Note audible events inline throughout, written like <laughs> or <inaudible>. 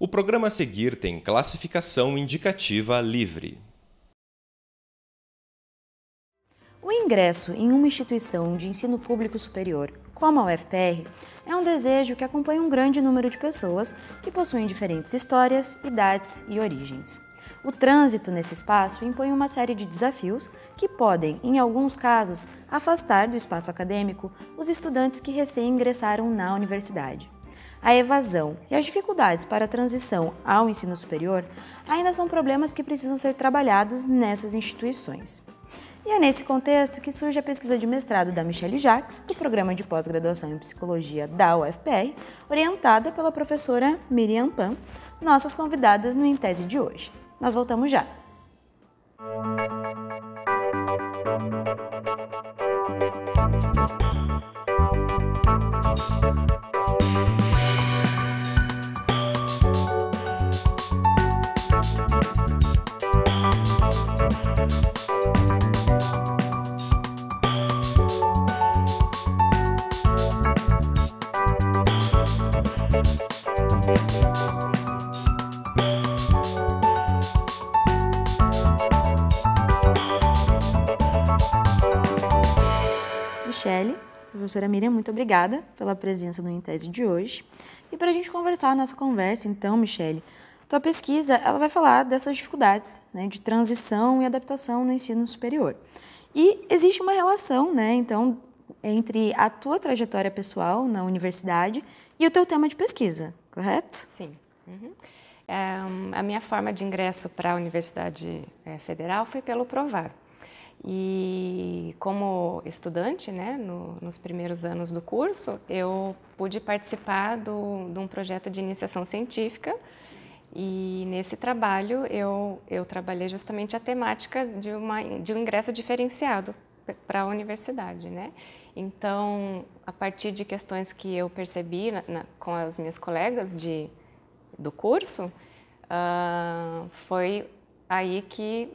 O programa a seguir tem classificação indicativa livre. O ingresso em uma instituição de ensino público superior, como a UFPR, é um desejo que acompanha um grande número de pessoas que possuem diferentes histórias, idades e origens. O trânsito nesse espaço impõe uma série de desafios que podem, em alguns casos, afastar do espaço acadêmico os estudantes que recém ingressaram na universidade a evasão e as dificuldades para a transição ao ensino superior ainda são problemas que precisam ser trabalhados nessas instituições. E é nesse contexto que surge a pesquisa de mestrado da Michelle Jacques, do programa de pós-graduação em psicologia da UFPR, orientada pela professora Miriam Pan, nossas convidadas no Intese de hoje. Nós voltamos já. Música professora Miriam, muito obrigada pela presença no Intese de hoje. E para a gente conversar nossa conversa, então, Michele, tua pesquisa ela vai falar dessas dificuldades né, de transição e adaptação no ensino superior. E existe uma relação, né, então, entre a tua trajetória pessoal na universidade e o teu tema de pesquisa, correto? Sim. Uhum. É, a minha forma de ingresso para a Universidade é, Federal foi pelo Provar. E como estudante, né, no, nos primeiros anos do curso, eu pude participar do, de um projeto de iniciação científica e nesse trabalho eu, eu trabalhei justamente a temática de, uma, de um ingresso diferenciado para a universidade, né? Então, a partir de questões que eu percebi na, na, com as minhas colegas de, do curso, uh, foi aí que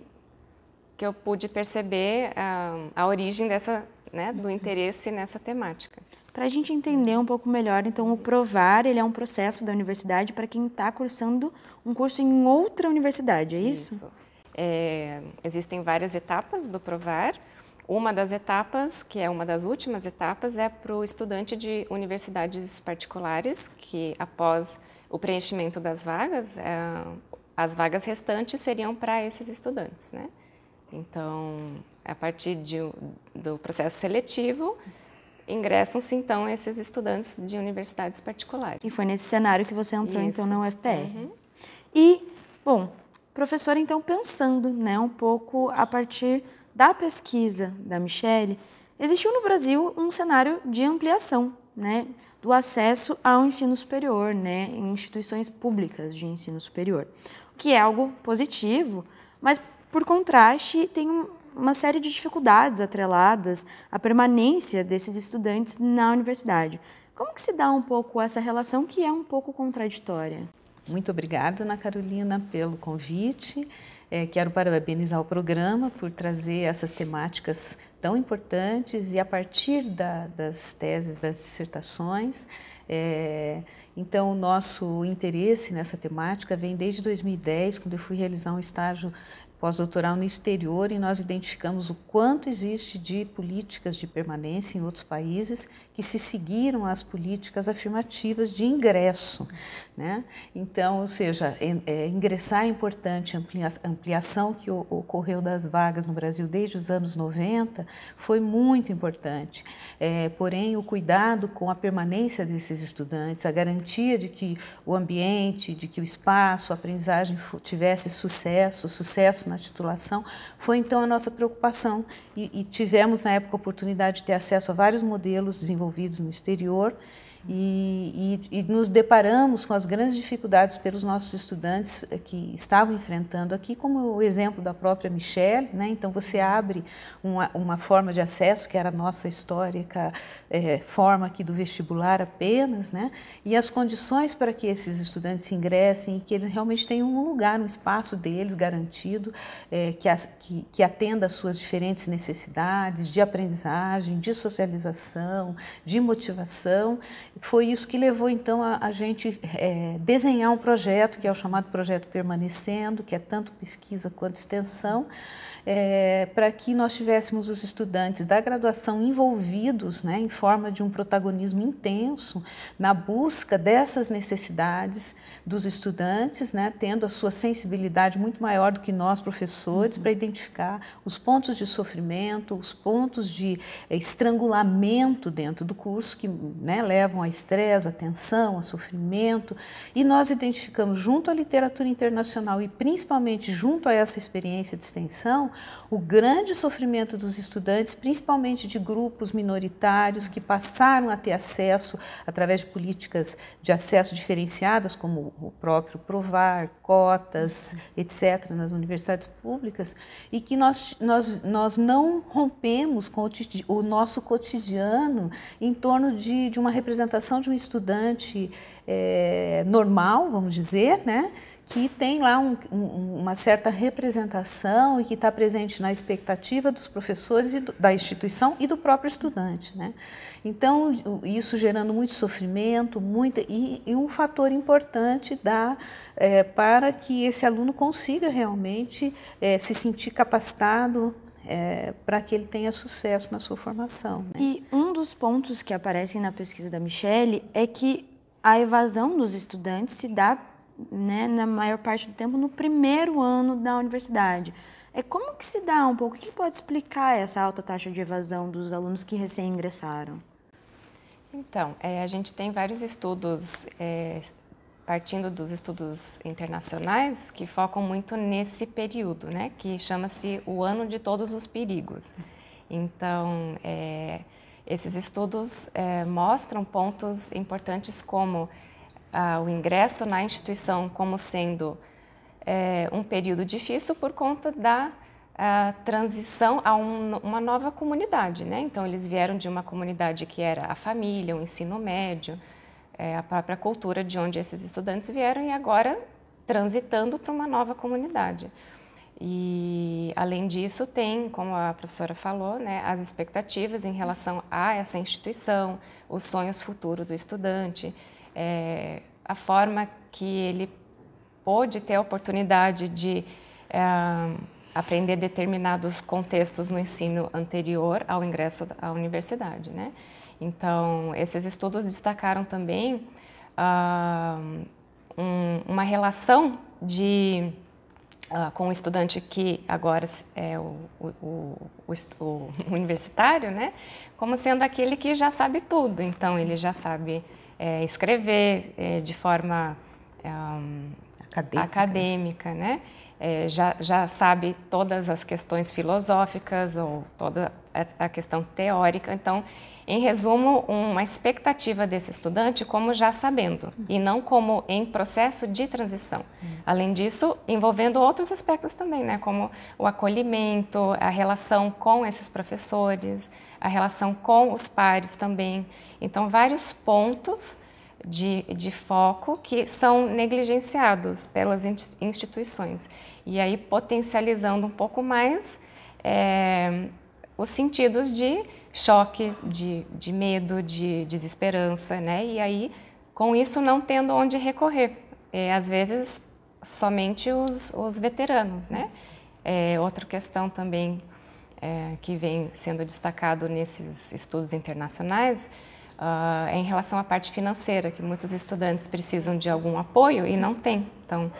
que eu pude perceber a, ah, a origem dessa, né, do interesse nessa temática. Para a gente entender um pouco melhor, então, o PROVAR ele é um processo da universidade para quem está cursando um curso em outra universidade, é isso? isso. É, existem várias etapas do PROVAR. Uma das etapas, que é uma das últimas etapas, é para o estudante de universidades particulares, que após o preenchimento das vagas, é, as vagas restantes seriam para esses estudantes, né? Então, a partir de, do processo seletivo, ingressam-se então esses estudantes de universidades particulares. E foi nesse cenário que você entrou então, Isso. então na UFPR. Uhum. E, bom, professora então pensando, né, um pouco a partir da pesquisa da Michelle, existiu no Brasil um cenário de ampliação, né, do acesso ao ensino superior, né, em instituições públicas de ensino superior, o que é algo positivo, mas por contraste, tem uma série de dificuldades atreladas à permanência desses estudantes na universidade. Como que se dá um pouco essa relação que é um pouco contraditória? Muito obrigada, Ana Carolina, pelo convite. É, quero parabenizar o programa por trazer essas temáticas tão importantes e a partir da, das teses, das dissertações. É, então, o nosso interesse nessa temática vem desde 2010, quando eu fui realizar um estágio pós-doutoral no exterior e nós identificamos o quanto existe de políticas de permanência em outros países que se seguiram às políticas afirmativas de ingresso. Né? Então, ou seja, é, é ingressar é importante, amplia, ampliação que ocorreu das vagas no Brasil desde os anos 90 foi muito importante. É, porém, o cuidado com a permanência desses estudantes, a garantia de que o ambiente, de que o espaço, a aprendizagem tivesse sucesso, sucesso na na titulação, foi então a nossa preocupação. E, e tivemos, na época, a oportunidade de ter acesso a vários modelos desenvolvidos no exterior e, e, e, nos deparamos com as grandes dificuldades pelos nossos estudantes eh, que estavam enfrentando aqui, como o exemplo da própria Michelle. Né? Então, você abre uma, uma, forma de acesso, que era a nossa histórica é, forma aqui do vestibular apenas, né? e as condições para que esses estudantes ingressem e que eles realmente tenham um lugar, um espaço deles garantido, é, que, as, que, que atenda às suas diferentes necessidades de aprendizagem, de socialização, de motivação foi isso que levou então a, a gente é, desenhar um projeto que é o chamado projeto permanecendo, que é tanto pesquisa quanto extensão, é, para que nós tivéssemos os estudantes da graduação envolvidos, né, em forma de um protagonismo intenso na busca dessas necessidades dos estudantes, né, tendo a sua sensibilidade muito maior do que nós professores uhum. para identificar os pontos de sofrimento, os pontos de é, estrangulamento dentro do curso que né, levam a estresse, a tensão, a sofrimento, e nós identificamos junto à literatura internacional e principalmente junto a essa experiência de extensão, o grande sofrimento dos estudantes, principalmente de grupos minoritários que passaram a ter acesso através de políticas de acesso diferenciadas, como o próprio Provar, cotas, uhum. etc., nas universidades públicas, e que nós, nós, nós não rompemos com o, o nosso cotidiano em torno de, de uma representação apresentação de um estudante é, normal, vamos dizer, né? que tem lá um, um, uma certa representação e que está presente na expectativa dos professores e do, da instituição e do próprio estudante. Né? Então, isso gerando muito sofrimento muito, e, e um fator importante da, é, para que esse aluno consiga realmente é, se sentir capacitado é, para que ele tenha sucesso na sua formação. Né? E um dos pontos que aparecem na pesquisa da Michelle é que a evasão dos estudantes se dá, né, na maior parte do tempo, no primeiro ano da universidade. É como que se dá um pouco? O que pode explicar essa alta taxa de evasão dos alunos que recém ingressaram? Então, é, a gente tem vários estudos é, partindo dos estudos internacionais que focam muito nesse período, né, que chama-se o ano de todos os perigos. Então, é, esses estudos é, mostram pontos importantes como ah, o ingresso na instituição como sendo é, um período difícil por conta da a transição a um, uma nova comunidade, né? Então eles vieram de uma comunidade que era a família, o ensino médio, é, a própria cultura de onde esses estudantes vieram e agora transitando para uma nova comunidade. E, além disso, tem, como a professora falou, né, as expectativas em relação a essa instituição, os sonhos futuros do estudante, é, a forma que ele pôde ter a oportunidade de é, aprender determinados contextos no ensino anterior ao ingresso à universidade, né? Então, esses estudos destacaram também uh, um, uma relação de Uh, com o estudante que agora é o, o, o, o, <laughs> universitário, né? Como sendo aquele que já sabe tudo. Então, ele já sabe é, escrever é, de forma um, ah, acadêmica. acadêmica. né? É, já, já sabe todas as questões filosóficas ou toda a, a questão teórica. Então, em resumo, uma expectativa desse estudante como já sabendo uhum. e não como em processo de transição. Uhum. Além disso, envolvendo outros aspectos também, né, como o acolhimento, a relação com esses professores, a relação com os pares também. Então, vários pontos de, de foco que são negligenciados pelas instituições. E aí potencializando um pouco mais é, os sentidos de choque, de, de medo, de desesperança, né? E aí, com isso, não tendo onde recorrer. É, às vezes, somente os, os veteranos, né? É, outra questão também é, que vem sendo destacado nesses estudos internacionais uh, em relação à parte financeira, que muitos estudantes precisam de algum apoio e não tem. Então,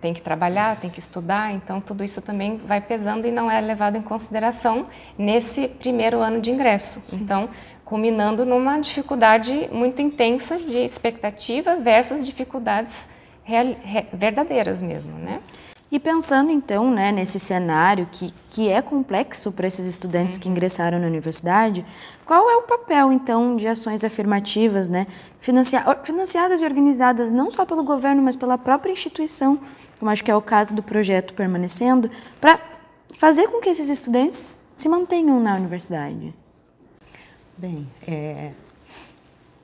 tem que trabalhar, tem que estudar, então tudo isso também vai pesando e não é levado em consideração nesse primeiro ano de ingresso. Sim. Então, culminando numa dificuldade muito intensa de expectativa versus dificuldades verdadeiras mesmo, né? E pensando então né, nesse cenário que, que é complexo para esses estudantes uhum. que ingressaram na universidade, qual é o papel então de ações afirmativas, né, financiadas e organizadas não só pelo governo, mas pela própria instituição, como acho que é o caso do projeto Permanecendo, para fazer com que esses estudantes se mantenham na universidade? Bem, é,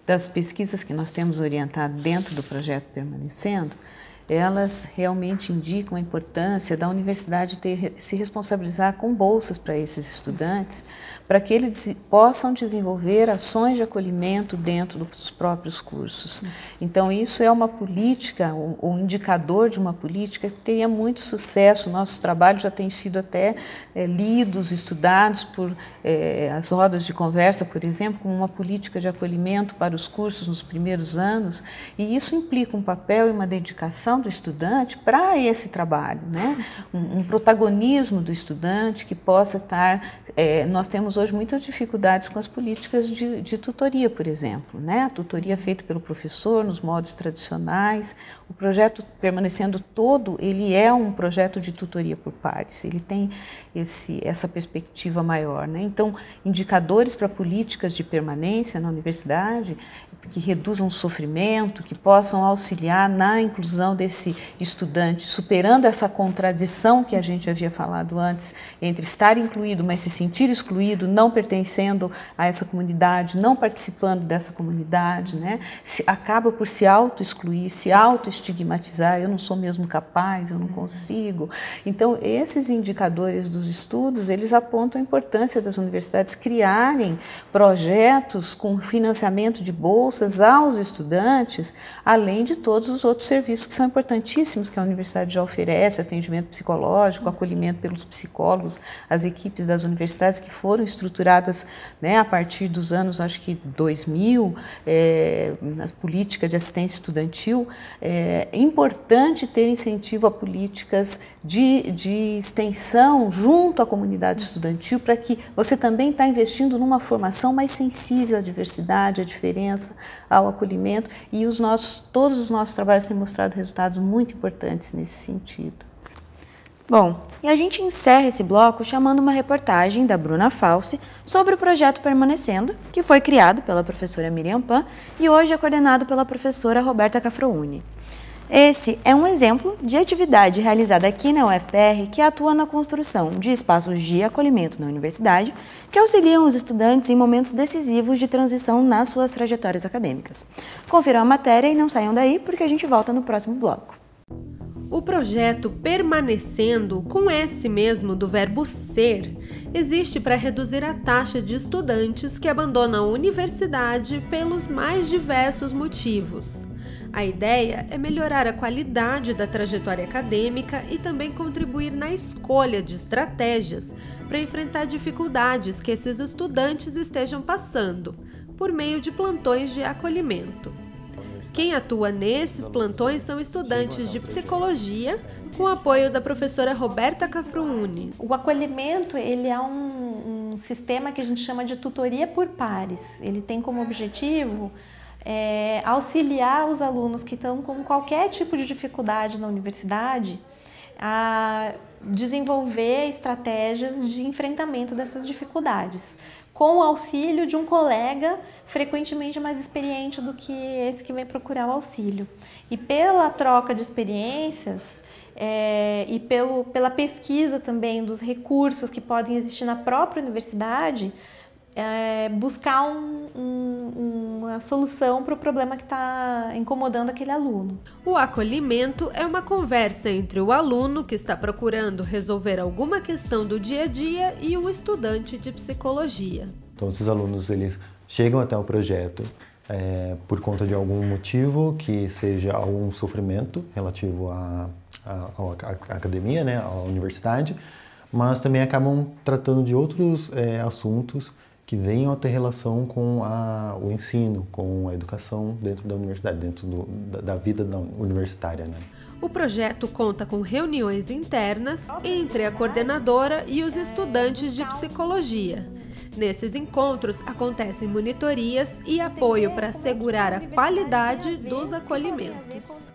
das pesquisas que nós temos orientado dentro do projeto Permanecendo, elas realmente indicam a importância da universidade ter, se responsabilizar com bolsas para esses estudantes, para que eles possam desenvolver ações de acolhimento dentro dos próprios cursos. Então, isso é uma política, o um indicador de uma política que teria muito sucesso. Nossos trabalhos já têm sido até é, lidos, estudados por é, as rodas de conversa, por exemplo, como uma política de acolhimento para os cursos nos primeiros anos, e isso implica um papel e uma dedicação do estudante para esse trabalho, né? um, um protagonismo do estudante que possa estar é, nós temos hoje muitas dificuldades com as políticas de, de, tutoria, por exemplo. Né? A tutoria é feita pelo professor nos modos tradicionais, o projeto permanecendo todo, ele é um projeto de tutoria por pares, ele tem esse, essa perspectiva maior. Né? Então, indicadores para políticas de permanência na universidade que reduzam o sofrimento, que possam auxiliar na inclusão desse estudante, superando essa contradição que a gente havia falado antes entre estar incluído, mas se sentir excluído, não pertencendo a essa comunidade, não participando dessa comunidade, né? Se, acaba por se auto-excluir, se auto-estigmatizar, eu não sou mesmo capaz, eu não uhum. consigo. Então, esses indicadores dos estudos, eles apontam a importância das universidades criarem projetos com financiamento de bolsas aos estudantes, além de todos os outros serviços que são importantíssimos que a universidade já oferece, atendimento psicológico, uhum. acolhimento pelos psicólogos, as equipes das universidades universidades que foram estruturadas né, a partir dos anos, acho que 2000, é, na política de assistência estudantil, é importante ter incentivo a políticas de, de extensão junto à comunidade estudantil para que você também está investindo numa formação mais sensível à diversidade, à diferença, ao acolhimento e os nossos, todos os nossos trabalhos têm mostrado resultados muito importantes nesse sentido. Bom, e a gente encerra esse bloco chamando uma reportagem da Bruna Falsi sobre o projeto Permanecendo, que foi criado pela professora Miriam Pan e hoje é coordenado pela professora Roberta Cafrouni. Esse é um exemplo de atividade realizada aqui na UFPR que atua na construção de espaços de acolhimento na universidade que auxiliam os estudantes em momentos decisivos de transição nas suas trajetórias acadêmicas. Confiram a matéria e não saiam daí porque a gente volta no próximo bloco. O projeto Permanecendo, com S mesmo do verbo ser, existe para reduzir a taxa de estudantes que abandonam a universidade pelos mais diversos motivos. A ideia é melhorar a qualidade da trajetória acadêmica e também contribuir na escolha de estratégias para enfrentar dificuldades que esses estudantes estejam passando, por meio de plantões de acolhimento. Quem atua nesses plantões são estudantes de psicologia, com apoio da professora Roberta Cafruuni. O acolhimento ele é um, um, sistema que a gente chama de tutoria por pares. Ele tem como objetivo é, auxiliar os alunos que estão com qualquer tipo de dificuldade na universidade a desenvolver estratégias de enfrentamento dessas dificuldades com o auxílio de um colega frequentemente mais experiente do que esse que vem procurar o auxílio. E pela troca de experiências é, e pelo, pela pesquisa também dos recursos que podem existir na própria universidade, é, buscar um, um, uma solução para o problema que está incomodando aquele aluno. O acolhimento é uma conversa entre o aluno que está procurando resolver alguma questão do dia a dia e o estudante de psicologia. Então esses alunos eles chegam até o projeto é, por conta de algum motivo que seja algum sofrimento relativo à, à, à academia, né, à universidade, mas também acabam tratando de outros é, assuntos que venham a ter relação com a, o ensino, com a educação dentro da universidade, dentro do, da, da, vida universitária. Né? O projeto conta com reuniões internas entre a coordenadora e os estudantes de psicologia. Nesses encontros acontecem monitorias e apoio para assegurar a qualidade dos acolhimentos.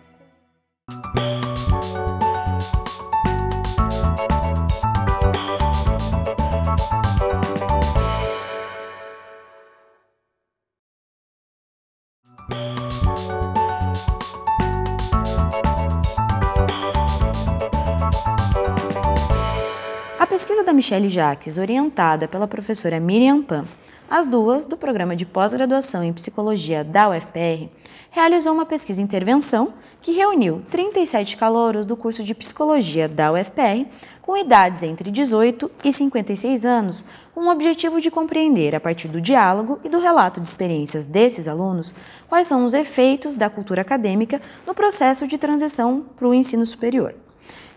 Michele Jaques, orientada pela professora Miriam Pan. As duas, do programa de pós-graduação em psicologia da UFPR, realizou uma pesquisa intervenção que reuniu 37 calouros do curso de psicologia da UFPR com idades entre 18 e 56 anos, com o objetivo de compreender, a partir do diálogo e do relato de experiências desses alunos, quais são os efeitos da cultura acadêmica no processo de transição para o ensino superior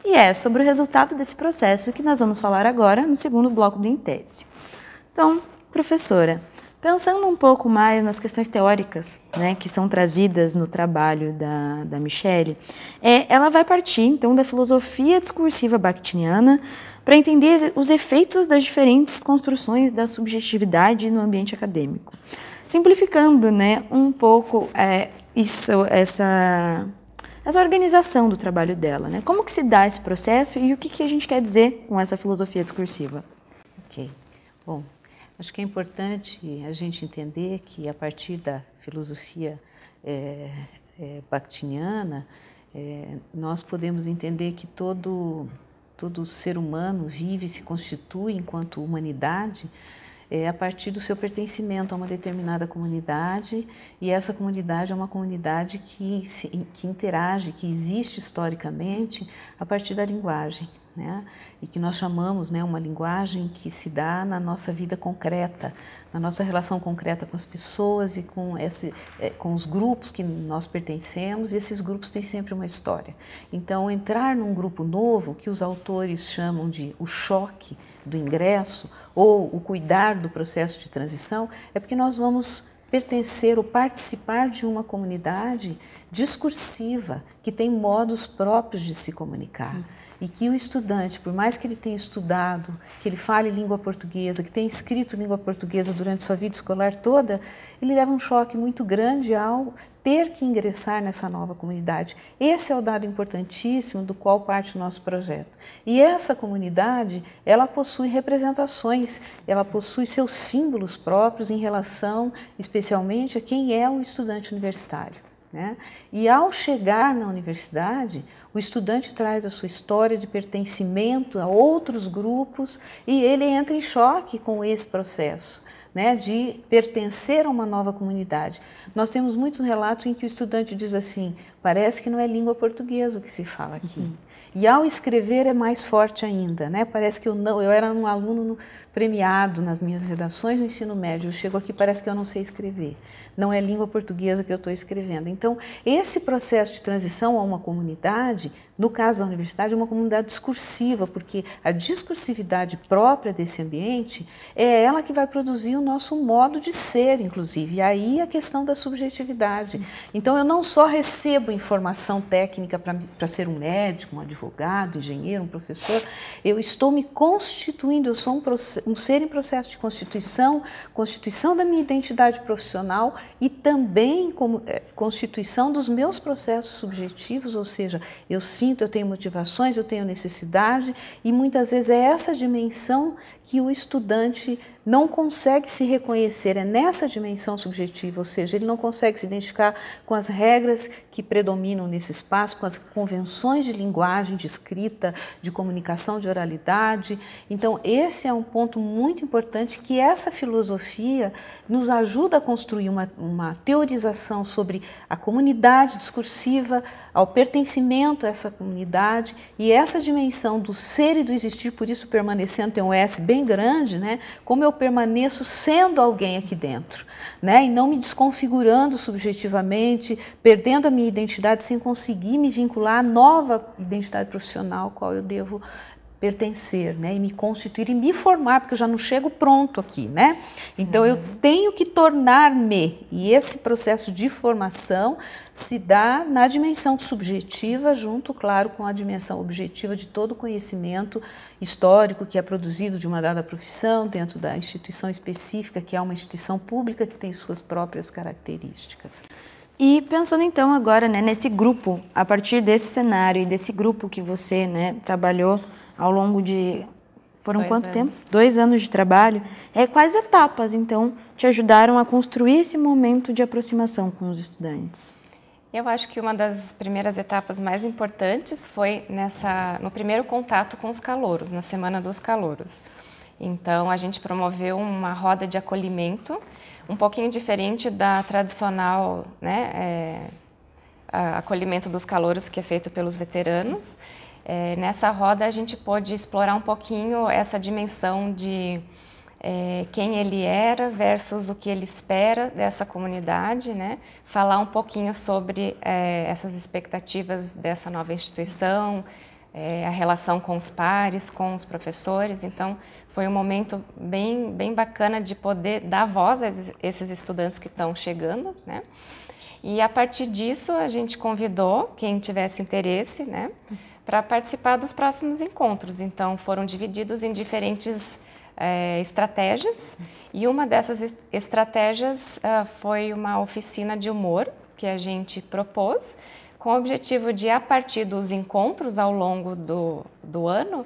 e é sobre o resultado desse processo que nós vamos falar agora no segundo bloco do Intese. Então, professora, pensando um pouco mais nas questões teóricas né, que são trazidas no trabalho da, da Michelle, é, ela vai partir então da filosofia discursiva bakhtiniana para entender os efeitos das diferentes construções da subjetividade no ambiente acadêmico. Simplificando né, um pouco é, isso, essa a organização do trabalho dela, né? Como que se dá esse processo e o que, que a gente quer dizer com essa filosofia discursiva? Ok. Bom, acho que é importante a gente entender que a partir da filosofia é, eh, é, eh, bakhtiniana, é, eh, nós podemos entender que todo, todo ser humano vive, se constitui enquanto humanidade é, a partir do seu pertencimento a uma determinada comunidade, e essa comunidade é uma comunidade que, se, que interage, que existe historicamente a partir da linguagem. Né? E que nós chamamos né, uma linguagem que se dá na nossa vida concreta, na nossa relação concreta com as pessoas e com, esse, é, com os grupos que nós pertencemos, e esses grupos têm sempre uma história. Então, entrar num grupo novo, que os autores chamam de o choque, do ingresso ou o cuidar do processo de transição, é porque nós vamos pertencer ou participar de uma comunidade discursiva que tem modos próprios de se comunicar. E que o estudante, por mais que ele tenha estudado, que ele fale língua portuguesa, que tenha escrito língua portuguesa durante sua vida escolar toda, ele leva um choque muito grande ao ter que ingressar nessa nova comunidade. Esse é o dado importantíssimo do qual parte o nosso projeto. E essa comunidade, ela possui representações, ela possui seus símbolos próprios em relação, especialmente, a quem é um estudante universitário. Né? E ao chegar na universidade, o estudante traz a sua história de pertencimento a outros grupos e ele entra em choque com esse processo né, de pertencer a uma nova comunidade. Nós temos muitos relatos em que o estudante diz assim: parece que não é língua portuguesa o que se fala aqui. Uhum. E ao escrever é mais forte ainda, né? Parece que eu não, eu era um aluno premiado nas minhas redações no ensino médio. Eu chego aqui parece que eu não sei escrever. Não é língua portuguesa que eu estou escrevendo. Então esse processo de transição a uma comunidade no caso da universidade, é uma comunidade discursiva, porque a discursividade própria desse ambiente é ela que vai produzir o nosso modo de ser, inclusive. E aí a questão da subjetividade. Então, eu não só recebo informação técnica para ser um médico, um advogado, engenheiro, um professor, eu estou me constituindo, eu sou um, um ser em processo de constituição, constituição da minha identidade profissional e também como, é, constituição dos meus processos subjetivos, ou seja, eu sinto instinto, eu tenho motivações, eu tenho necessidade, e muitas vezes é essa dimensão que o estudante não consegue se reconhecer, é nessa dimensão subjetiva, ou seja, ele não consegue se identificar com as regras que predominam nesse espaço, com as convenções de linguagem, de escrita, de comunicação, de oralidade. Então, esse é um ponto muito importante que essa filosofia nos ajuda a construir uma, uma teorização sobre a comunidade discursiva, ao pertencimento a essa comunidade e essa dimensão do ser e do existir, por isso permanecendo tem um S bem bem grande, né? Como eu permaneço sendo alguém aqui dentro, né? E não me desconfigurando subjetivamente, perdendo a minha identidade sem conseguir me vincular à nova identidade profissional qual eu devo pertencer, né? E me constituir e me formar, porque eu já não chego pronto aqui, né? Então uhum. eu tenho que tornar-me. E esse processo de formação se dá na dimensão subjetiva, junto, claro, com a dimensão objetiva de todo o conhecimento histórico que é produzido de uma dada profissão, dentro da instituição específica, que é uma instituição pública que tem suas próprias características. E pensando então agora né, nesse grupo, a partir desse cenário e desse grupo que você né, trabalhou ao longo de foram Dois quanto anos. tempo? Dois anos de trabalho. É quais etapas então te ajudaram a construir esse momento de aproximação com os estudantes? Eu acho que uma das primeiras etapas mais importantes foi nessa no primeiro contato com os calouros, na semana dos calouros. Então a gente promoveu uma roda de acolhimento, um pouquinho diferente da tradicional, né, é, acolhimento dos calouros que é feito pelos veteranos. Uhum é, nessa roda a gente pôde explorar um pouquinho essa dimensão de é, quem ele era versus o que ele espera dessa comunidade, né? Falar um pouquinho sobre é, essas expectativas dessa nova instituição, é, a relação com os pares, com os professores. Então, foi um momento bem, bem bacana de poder dar voz a esses estudantes que estão chegando, né? E a partir disso, a gente convidou quem tivesse interesse, né? para participar dos próximos encontros. Então, foram divididos em diferentes é, estratégias e uma dessas estratégias uh, foi uma oficina de humor que a gente propôs com o objetivo de, a partir dos encontros ao longo do, do ano,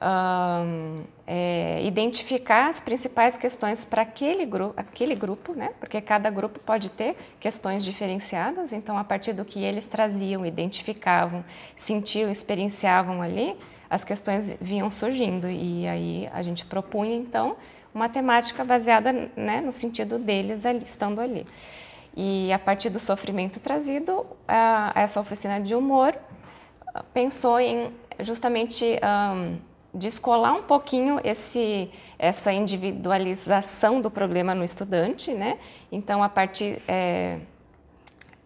um, é, identificar as principais questões para aquele, gru aquele grupo, né? porque cada grupo pode ter questões diferenciadas, então a partir do que eles traziam, identificavam, sentiam, experienciavam ali, as questões vinham surgindo e aí a gente propunha então uma temática baseada né, no sentido deles ali, estando ali. E a partir do sofrimento trazido, a, essa oficina de humor pensou em justamente um, descolar um pouquinho esse, essa individualização do problema no estudante, né? Então, a partir, é,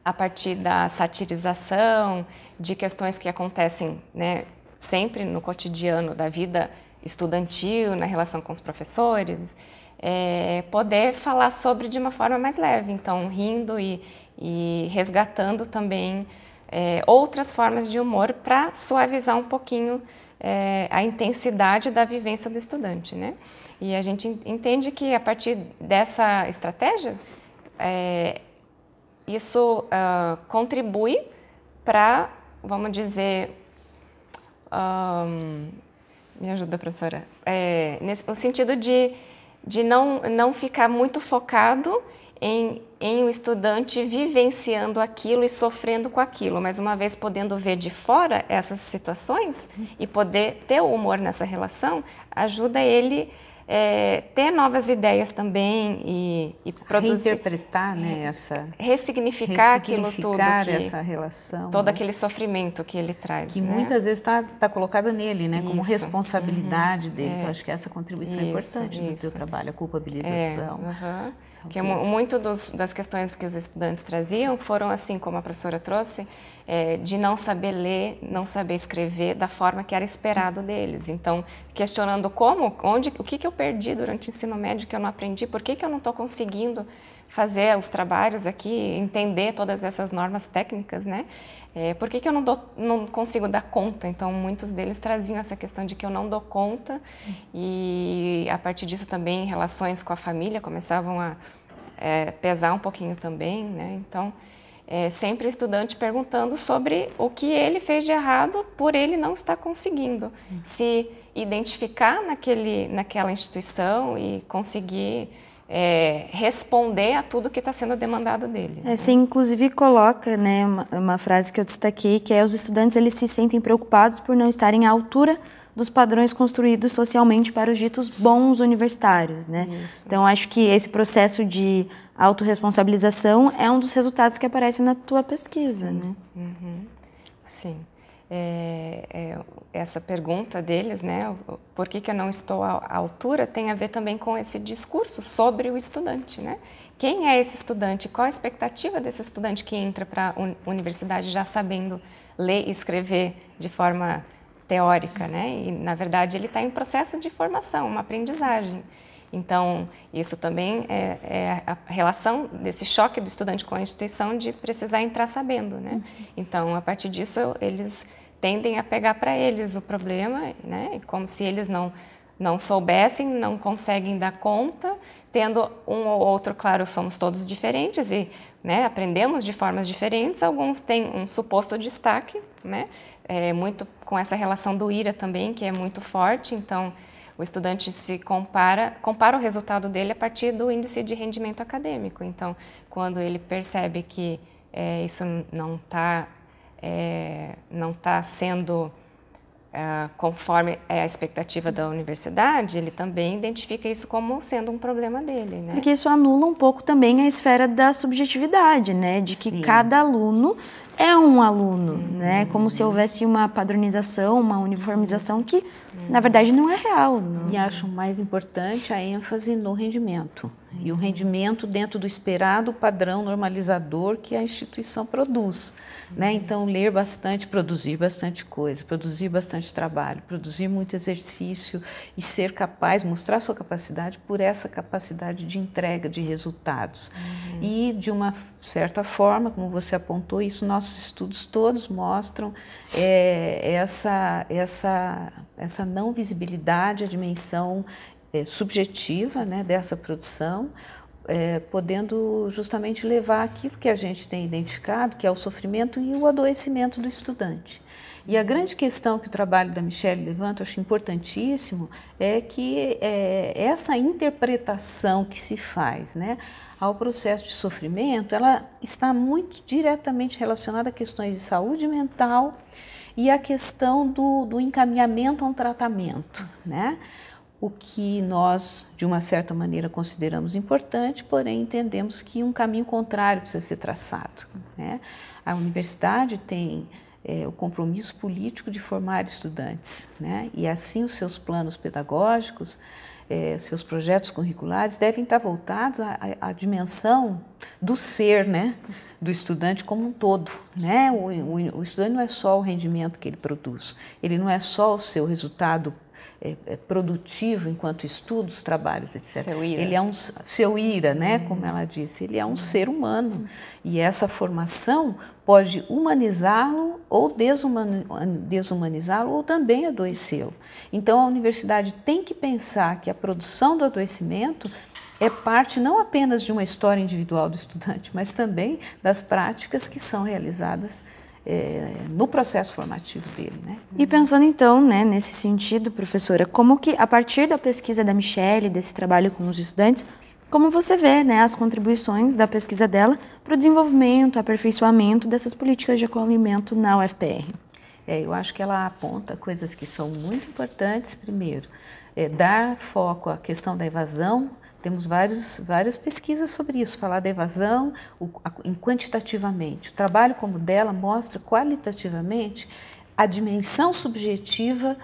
a partir da satirização, de questões que acontecem né, sempre no cotidiano da vida estudantil, na relação com os professores, é, poder falar sobre de uma forma mais leve, então rindo e, e resgatando também é, outras formas de humor para suavizar um pouquinho é, a intensidade da vivência do estudante, né? E a gente entende que a partir dessa estratégia, é, isso uh, contribui para, vamos dizer, um, me ajuda, professora, é, nesse, no sentido de, de não, não ficar muito focado em, em um estudante vivenciando aquilo e sofrendo com aquilo, mas uma vez podendo ver de fora essas situações e poder ter o humor nessa relação, ajuda ele é, ter novas ideias também e, e produzir. Reinterpretar, né? Essa, ressignificar, ressignificar aquilo tudo. Que, essa relação. Todo né? aquele sofrimento que ele traz. Que né? muitas vezes está tá, tá nele, né? Isso. Como responsabilidade uhum. dele. É. Eu acho que essa contribuição é isso, é importante isso. do teu trabalho, a é, culpabilização. É. Uhum que muito dos, das questões que os estudantes traziam foram assim como a professora trouxe é, de não saber ler não saber escrever da forma que era esperado deles então questionando como onde o que que eu perdi durante o ensino médio que eu não aprendi por que que eu não estou conseguindo fazer os trabalhos aqui, entender todas essas normas técnicas, né? É, por que, que eu não, dou, não consigo dar conta? Então, muitos deles traziam essa questão de que eu não dou conta e, a partir disso, também relações com a família começavam a é, pesar um pouquinho também, né? Então, é, sempre o estudante perguntando sobre o que ele fez de errado por ele não estar conseguindo hum. se identificar naquele, naquela instituição e conseguir é, responder a tudo que está sendo demandado dele. É, né? você inclusive coloca né, uma, uma, frase que eu destaquei, que é os estudantes eles se sentem preocupados por não estarem à altura dos padrões construídos socialmente para os ditos bons universitários. Né? Então, acho que esse processo de autorresponsabilização é um dos resultados que aparece na tua pesquisa. Sim. Né? Uhum. Sim é, é, essa pergunta deles, né, por que, que eu não estou à altura, tem a ver também com esse discurso sobre o estudante, né? Quem é esse estudante? Qual a expectativa desse estudante que entra para a universidade já sabendo ler e escrever de forma teórica, né? E na verdade ele está em processo de formação, uma aprendizagem. Então, isso também é, é, a relação desse choque do estudante com a instituição de precisar entrar sabendo, né? Uhum. Então, a partir disso, eles tendem a pegar para eles o problema, né? Como se eles não não soubessem, não conseguem dar conta, tendo um ou outro, claro, somos todos diferentes e né, aprendemos de formas diferentes. Alguns têm um suposto destaque, né? É muito com essa relação do ira também, que é muito forte. Então, o estudante se compara, compara o resultado dele a partir do índice de rendimento acadêmico. Então, quando ele percebe que é, isso não está é, não está sendo é, conforme é a expectativa da universidade, ele também identifica isso como sendo um problema dele. Né? Porque isso anula um pouco também a esfera da subjetividade, né? de que Sim. cada aluno é um aluno, uhum. né? como se houvesse uma padronização, uma uniformização que na verdade, não é real. Não. E acho mais importante a ênfase no rendimento. E o rendimento dentro do esperado padrão normalizador que a instituição produz. Né? Então, ler bastante, produzir bastante coisa, produzir bastante trabalho, produzir muito exercício e ser capaz, mostrar sua capacidade por essa capacidade de entrega de resultados. Uhum. E, de uma certa forma, como você apontou, isso nossos estudos todos mostram é, essa, essa essa não visibilidade, a dimensão é, subjetiva né, dessa produção, é, podendo justamente levar aquilo que a gente tem identificado, que é o sofrimento e o adoecimento do estudante. E a grande questão que o trabalho da Michelle levanta, eu acho importantíssimo, é que é, essa interpretação que se faz né, ao processo de sofrimento, ela está muito diretamente relacionada a questões de saúde mental, e a questão do, do encaminhamento a um tratamento, né? o que nós, de uma certa maneira, consideramos importante, porém entendemos que um caminho contrário precisa ser traçado. Né? A universidade tem é, o compromisso político de formar estudantes, né? e assim os seus planos pedagógicos, é, seus projetos curriculares devem estar voltados à, à dimensão do ser, né? do estudante como um todo. Né? O, o, o estudante não é só o rendimento que ele produz, ele não é só o seu resultado é, é produtivo enquanto estudos, trabalhos, etc. Seu Ira. Ele é um seu Ira, né? Uhum. Como ela disse, ele é um uhum. ser humano uhum. e essa formação pode humanizá-lo ou desumanizá-lo ou também adoecê-lo. Então a universidade tem que pensar que a produção do adoecimento é parte não apenas de uma história individual do estudante, mas também das práticas que são realizadas é, no processo formativo dele. Né? E pensando então né, nesse sentido, professora, como que a partir da pesquisa da Michelle, desse trabalho com os estudantes, como você vê né, as contribuições da pesquisa dela para o desenvolvimento, aperfeiçoamento dessas políticas de acolhimento na UFPR? É, eu acho que ela aponta coisas que são muito importantes. Primeiro, é, dar foco à questão da evasão temos vários, várias pesquisas sobre isso, falar da evasão o, a, em quantitativamente. O trabalho como dela mostra qualitativamente a dimensão subjetiva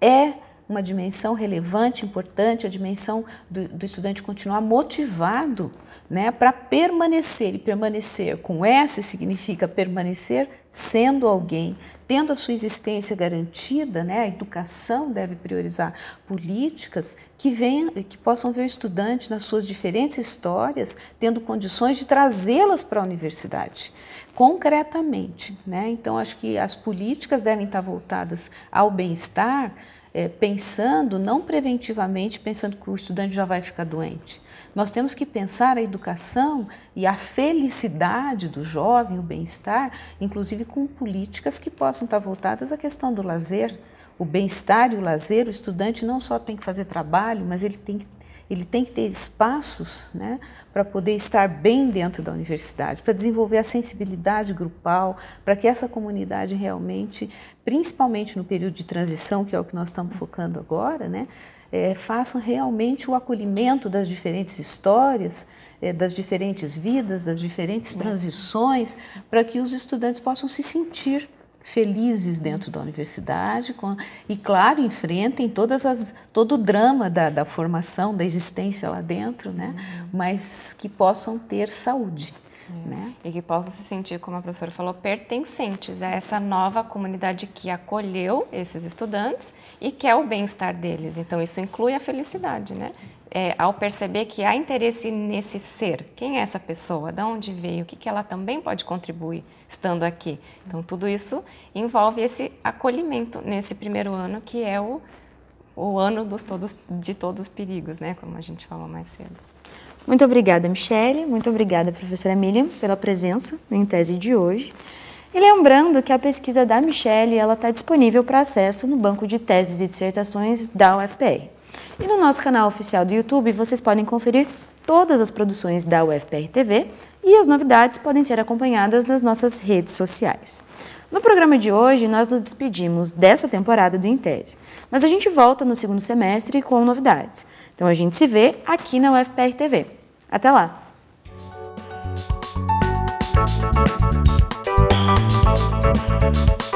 é uma dimensão relevante, importante, a dimensão do, do estudante continuar motivado né, para permanecer. E permanecer com S significa permanecer sendo alguém, tendo a sua existência garantida, né, a educação deve priorizar políticas que, venham, que possam ver o estudante nas suas diferentes histórias, tendo condições de trazê-las para a universidade concretamente. Né? Então, acho que as políticas devem estar tá voltadas ao bem-estar, é, pensando não preventivamente, pensando que o estudante já vai ficar doente, nós temos que pensar a educação e a felicidade do jovem, o bem-estar, inclusive com políticas que possam estar voltadas à questão do lazer, o bem-estar e o lazer. O estudante não só tem que fazer trabalho, mas ele tem que ele tem que ter espaços né, para poder estar bem dentro da universidade, para desenvolver a sensibilidade grupal, para que essa comunidade realmente, principalmente no período de transição, que é o que nós estamos focando agora, né, é, façam realmente o acolhimento das diferentes histórias, é, das diferentes vidas, das diferentes transições, para que os estudantes possam se sentir felizes dentro da universidade com, e, claro, enfrentem todas as, todo o drama da, da formação, da existência lá dentro, né? Uhum. mas que possam ter saúde. É. Né? E que possam se sentir, como a professora falou, pertencentes a essa nova comunidade que acolheu esses estudantes e quer é o bem-estar deles. Então, isso inclui a felicidade, né? É, ao perceber que há interesse nesse ser, quem é essa pessoa, de onde veio, o que, que ela também pode contribuir estando aqui. Então, tudo isso envolve esse acolhimento nesse primeiro ano, que é o, o ano dos todos, de todos os perigos, né? como a gente falou mais cedo. Muito obrigada, Michele. Muito obrigada, professora Miriam, pela presença em tese de hoje. E lembrando que a pesquisa da Michele está disponível para acesso no banco de teses e dissertações da UFPR. E no nosso canal oficial do YouTube vocês podem conferir todas as produções da UFPR TV e as novidades podem ser acompanhadas nas nossas redes sociais. No programa de hoje, nós nos despedimos dessa temporada do Intese, mas a gente volta no segundo semestre com novidades. Então a gente se vê aqui na UFPR TV. Até lá! Thank you.